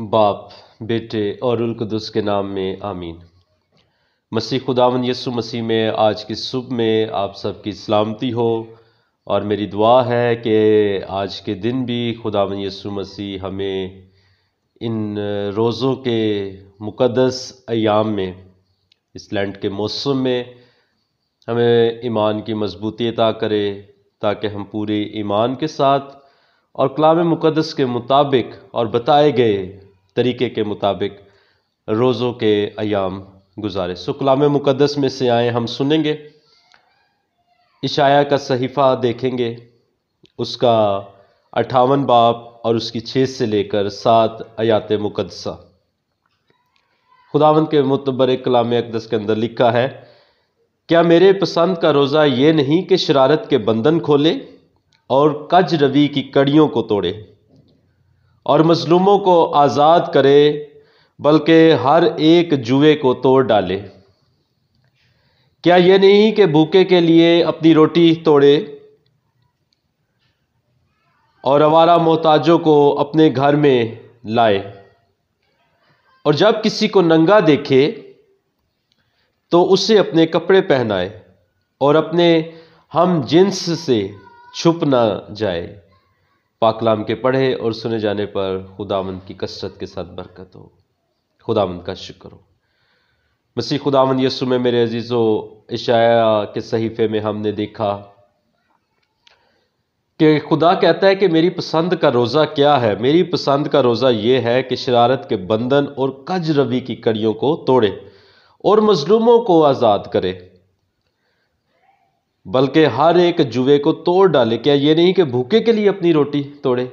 बाप बेटे और उलकदस के नाम में आमीन मसीह खुदावन यसु मसीह में आज की सुबह में आप सबकी सलामती हो और मेरी दुआ है कि आज के दिन भी खुदावन यसु मसीह हमें इन रोज़ों के मुकदस अयाम में इस लैंड के मौसम में हमें ईमान की मजबूती अदा करे ताकि हम पूरे ईमान के साथ और कलाम मुकदस के मुताबिक और बताए गए तरीके के मुताबिक रोज़ों के अयाम गुजारे सो कलाम मुक़दस में से आए हम सुनेंगे इशाया का सहीफ़ा देखेंगे उसका अठावन बाप और उसकी छः से लेकर सात आयात मुकदसा खुदावन के मुतबर कलाम अकदस के अंदर लिखा है क्या मेरे पसंद का रोज़ा ये नहीं कि शरारत के बंधन खोले और कज रवि की कड़ियों को तोड़े और मज़लूमों को आज़ाद करे बल्कि हर एक जुए को तोड़ डाले क्या ये नहीं कि भूखे के लिए अपनी रोटी तोड़े और आवारा मोहताजों को अपने घर में लाए और जब किसी को नंगा देखे तो उसे अपने कपड़े पहनाए और अपने हम जिन्स से छुप ना जाए पाकलाम के पढ़े और सुने जाने पर खुदावंद की कसरत के साथ बरकत हो खुदावंद का शिक्र हो मसीह खुदावंद यसु में मेरे अजीज़ो इशाया के सहीफे में हमने देखा कि खुदा कहता है कि मेरी पसंद का रोज़ा क्या है मेरी पसंद का रोज़ा ये है कि शरारत के बंधन और कज रवि की कड़ियों को तोड़े और मजलूमों को आज़ाद करे बल्कि हर एक जुए को तोड़ डाले क्या ये नहीं कि भूखे के लिए अपनी रोटी तोड़े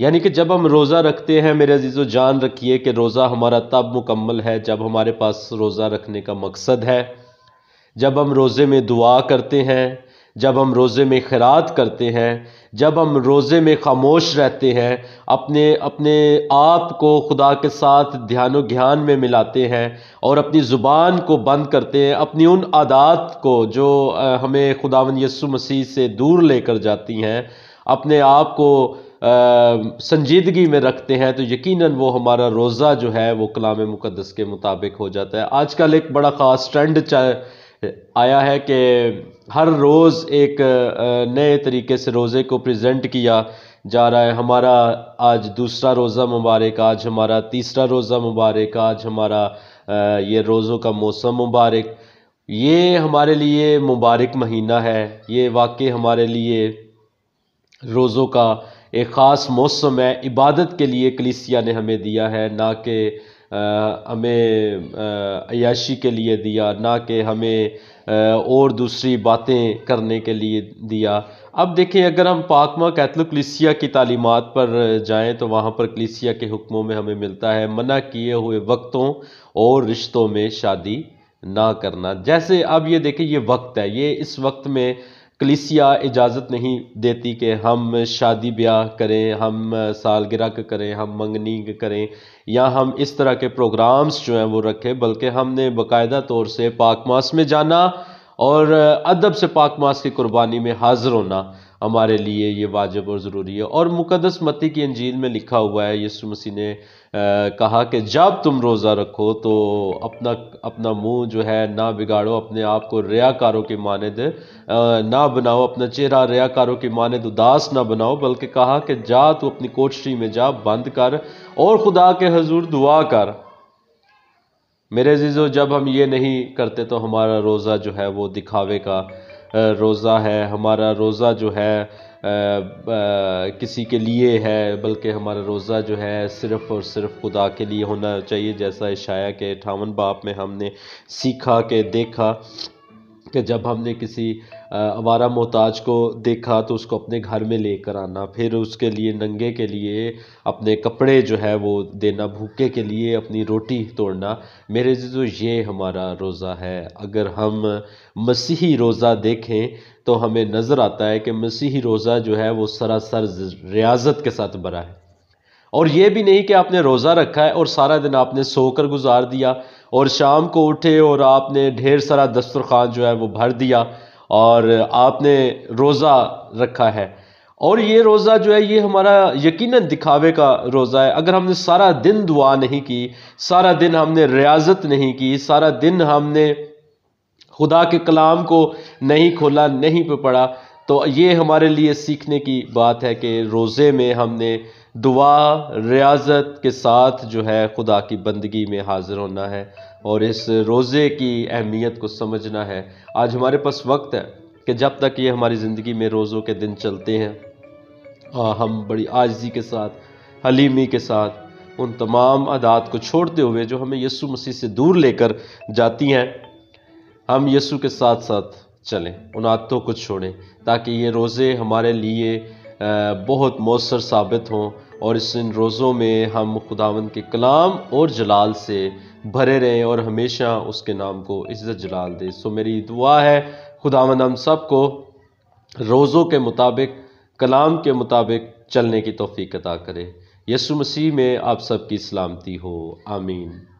यानी कि जब हम रोज़ा रखते हैं मेरे अजीज़ो जान रखिए कि रोज़ा हमारा तब मुकम्मल है जब हमारे पास रोज़ा रखने का मकसद है जब हम रोज़े में दुआ करते हैं जब हम रोज़े में खरात करते हैं जब हम रोज़े में खामोश रहते हैं अपने अपने आप को खुदा के साथ ध्यान ध्यान में मिलाते हैं और अपनी ज़ुबान को बंद करते हैं अपनी उन आदात को जो हमें खुदावन यसु मसीह से दूर लेकर जाती हैं अपने आप को संजीदगी में रखते हैं तो यकीनन वो हमारा रोज़ा जो है वो कलाम मुकदस के मुताबिक हो जाता है आजकल एक बड़ा ख़ास ट्रेंड चाहे आया है कि हर रोज़ एक नए तरीके से रोज़े को प्रेजेंट किया जा रहा है हमारा आज दूसरा रोज़ा मुबारक आज हमारा तीसरा रोज़ा मुबारक आज हमारा ये रोज़ों का मौसम मुबारक ये हमारे लिए मुबारक महीना है ये वाकई हमारे लिए रोज़ों का एक ख़ास मौसम है इबादत के लिए कलिसिया ने हमें दिया है ना कि हमें अयाशी के लिए दिया ना कि हमें और दूसरी बातें करने के लिए दिया अब देखें अगर हम पाकमा कैथलिक कलिसिया की तालीमत पर जाएं तो वहाँ पर कलिसिया के हुक्मों में हमें मिलता है मना किए हुए वक्तों और रिश्तों में शादी ना करना जैसे अब ये देखें ये वक्त है ये इस वक्त में कलिसिया इजाज़त नहीं देती कि हम शादी ब्याह करें हम सालगिरह करें हम मंगनी करें या हम इस तरह के प्रोग्राम्स जो हैं वो रखें बल्कि हमने बाकायदा तौर से पाक मास में जाना और अदब से पाक मास की कुर्बानी में हाज़िर होना हमारे लिए ये वाजिब और ज़रूरी है और मुकदस मती की अंजील में लिखा हुआ है यीशु मसीह ने कहा कि जब तुम रोज़ा रखो तो अपना अपना मुंह जो है ना बिगाड़ो अपने आप को रियाकारों के मानद ना बनाओ अपना चेहरा रियाकारों के मानद उदास ना बनाओ बल्कि कहा कि जा तू अपनी कोठरी में जा बंद कर और खुदा के हजूर दुआ कर मेरे जीजो जब हम ये नहीं करते तो हमारा रोज़ा जो है वो दिखावे का रोज़ा है हमारा रोज़ा जो है किसी के लिए है बल्कि हमारा रोज़ा जो है सिर्फ़ और सिर्फ खुदा के लिए होना चाहिए जैसा इशाया के अठावन बाप में हमने सीखा के देखा कि जब हमने किसी आवारा मोहताज को देखा तो उसको अपने घर में लेकर आना फिर उसके लिए नंगे के लिए अपने कपड़े जो है वो देना भूखे के लिए अपनी रोटी तोड़ना मेरे जो तो ये हमारा रोज़ा है अगर हम मसीही रोज़ा देखें तो हमें नज़र आता है कि मसीही रोज़ा जो है वो सरासर रियाजत के साथ भरा है और ये भी नहीं कि आपने रोज़ा रखा है और सारा दिन आपने सोकर गुजार दिया और शाम को उठे और आपने ढेर सारा दस्तरखान जो है वो भर दिया और आपने रोज़ा रखा है और ये रोज़ा जो है ये हमारा यकीन दिखावे का रोज़ा है अगर हमने सारा दिन दुआ नहीं की सारा दिन हमने रियाजत नहीं की सारा दिन हमने खुदा के कलाम को नहीं खोला नहीं पढ़ा तो ये हमारे लिए सीखने की बात है कि रोज़े में हमने दुआ रियाजत के साथ जो है खुदा की बंदगी में हाज़िर होना है और इस रोज़े की अहमियत को समझना है आज हमारे पास वक्त है कि जब तक ये हमारी ज़िंदगी में रोज़ों के दिन चलते हैं आ, हम बड़ी आजी के साथ हलीमी के साथ उन तमाम आदात को छोड़ते हुए जो हमें यसु मसीह से दूर लेकर जाती हैं हम यसु के साथ साथ चलें उन आदतों को छोड़ें ताकि ये रोज़े हमारे लिए बहुत मौसर साबित हों और इस इन रोज़ों में हम खुदावन के कलाम और जलाल से भरे रहें और हमेशा उसके नाम को इज़्ज़त जलाल दें सो मेरी दुआ है खुदावन हम सब को रोज़ों के मुताबिक कलाम के मुताबिक चलने की तोफ़ी अदा करे यसु मसीह में आप सबकी सलामती हो आमीन